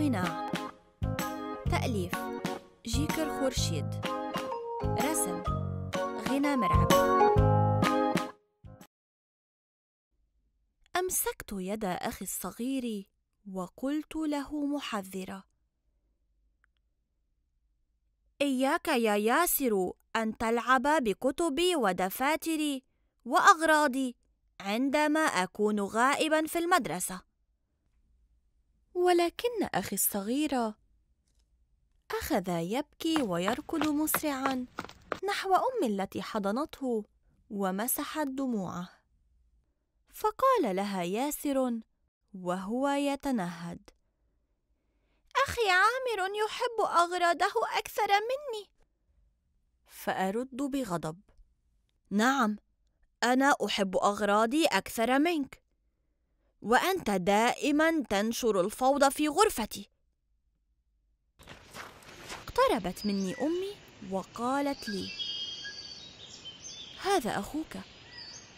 القناع تأليف جيكر خورشيد رسم غنى مرعب أمسكت يد أخي الصغير وقلت له محذرة إياك يا ياسر أن تلعب بكتبي ودفاتري وأغراضي عندما أكون غائبا في المدرسة ولكن أخي الصغير أخذ يبكي ويركض مسرعا نحو أم التي حضنته ومسحت دموعه فقال لها ياسر وهو يتنهد أخي عامر يحب أغراضه أكثر مني فأرد بغضب نعم أنا أحب أغراضي أكثر منك وانت دائما تنشر الفوضى في غرفتي اقتربت مني امي وقالت لي هذا اخوك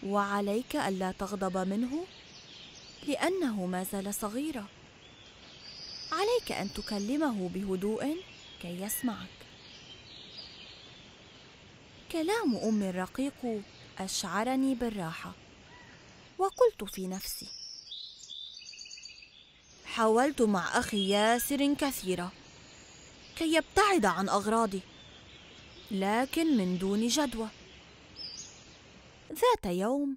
وعليك الا تغضب منه لانه ما زال صغيرا عليك ان تكلمه بهدوء كي يسمعك كلام امي الرقيق اشعرني بالراحه وقلت في نفسي حاولت مع أخي ياسر كثيرة كي يبتعد عن أغراضي لكن من دون جدوى ذات يوم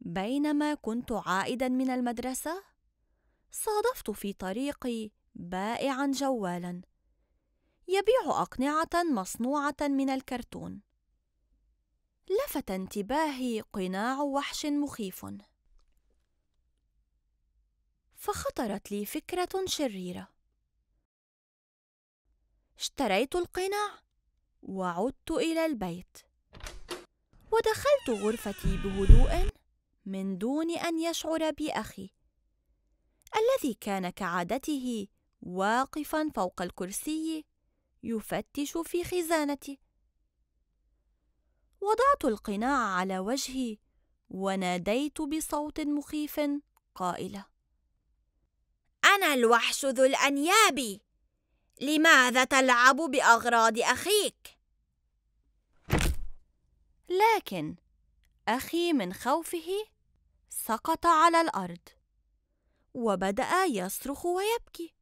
بينما كنت عائدا من المدرسة صادفت في طريقي بائعا جوالا يبيع أقنعة مصنوعة من الكرتون لفت انتباهي قناع وحش مخيف فخطرت لي فكرة شريرة اشتريت القناع وعدت إلى البيت ودخلت غرفتي بهدوء من دون أن يشعر بي أخي الذي كان كعادته واقفا فوق الكرسي يفتش في خزانتي وضعت القناع على وجهي وناديت بصوت مخيف قائله أنا الوحش ذو الأنياب لماذا تلعب بأغراض أخيك؟ لكن أخي من خوفه سقط على الأرض وبدأ يصرخ ويبكي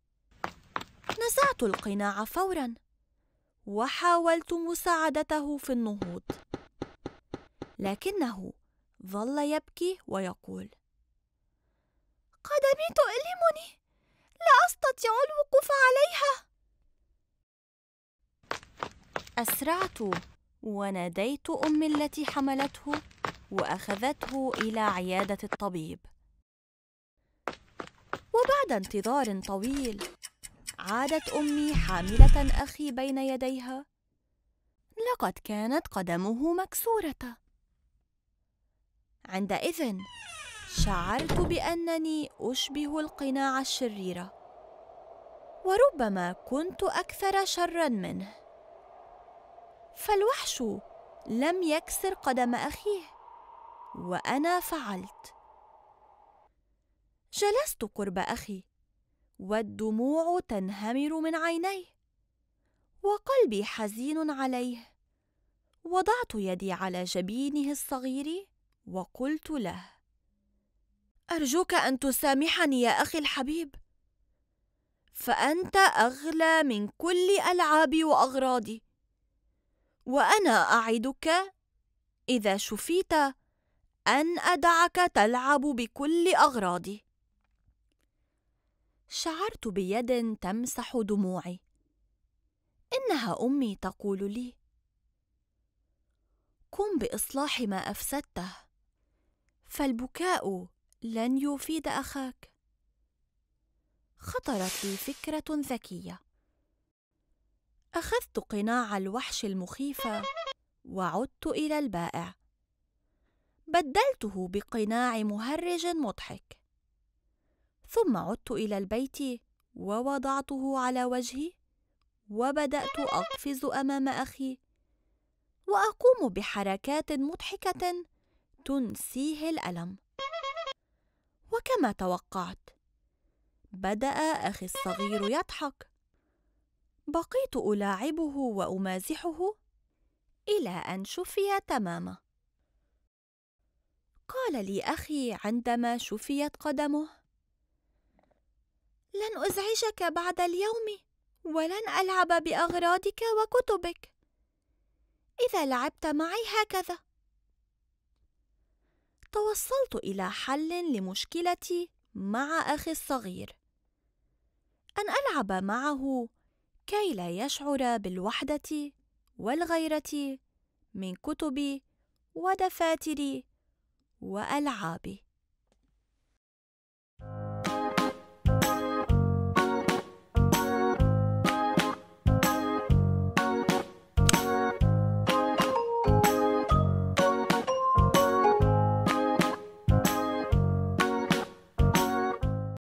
نزعت القناع فورا وحاولت مساعدته في النهوض لكنه ظل يبكي ويقول قدمي تؤلمني لا أستطيع الوقوف عليها أسرعت وناديت أمي التي حملته وأخذته إلى عيادة الطبيب وبعد انتظار طويل عادت أمي حاملة أخي بين يديها لقد كانت قدمه مكسورة عندئذ شعرت بانني اشبه القناع الشريره وربما كنت اكثر شرا منه فالوحش لم يكسر قدم اخيه وانا فعلت جلست قرب اخي والدموع تنهمر من عينيه وقلبي حزين عليه وضعت يدي على جبينه الصغير وقلت له أرجوك أن تسامحني يا أخي الحبيب فأنت أغلى من كل ألعابي وأغراضي وأنا أعدك إذا شفيت أن أدعك تلعب بكل أغراضي شعرت بيد تمسح دموعي إنها أمي تقول لي قم بإصلاح ما أفسدته فالبكاء لن يفيد أخاك خطرت لي فكرة ذكية أخذت قناع الوحش المخيفة وعدت إلى البائع بدلته بقناع مهرج مضحك ثم عدت إلى البيت ووضعته على وجهي وبدأت أقفز أمام أخي وأقوم بحركات مضحكة تنسيه الألم وكما توقعت بدأ أخي الصغير يضحك بقيت ألاعبه وأمازحه إلى أن شفي تماما قال لي أخي عندما شفيت قدمه لن أزعجك بعد اليوم ولن ألعب بأغراضك وكتبك إذا لعبت معي هكذا توصلت إلى حل لمشكلتي مع أخي الصغير أن ألعب معه كي لا يشعر بالوحدة والغيرة من كتبي ودفاتري وألعابي